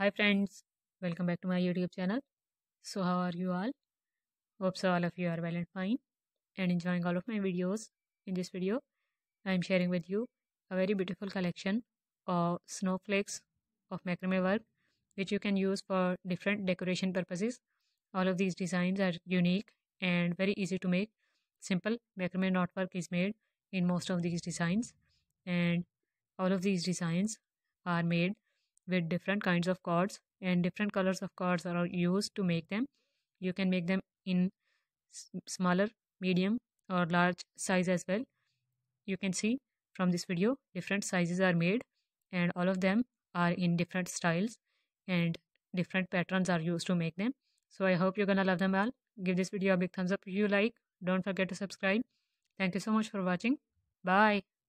Hi friends, welcome back to my YouTube channel. So how are you all? Hope so all of you are well and fine and enjoying all of my videos. In this video, I am sharing with you a very beautiful collection of snowflakes of macrame work which you can use for different decoration purposes. All of these designs are unique and very easy to make. Simple macrame knotwork is made in most of these designs and all of these designs are made with different kinds of cords and different colors of cords are used to make them you can make them in smaller medium or large size as well you can see from this video different sizes are made and all of them are in different styles and different patterns are used to make them so i hope you're gonna love them all give this video a big thumbs up if you like don't forget to subscribe thank you so much for watching bye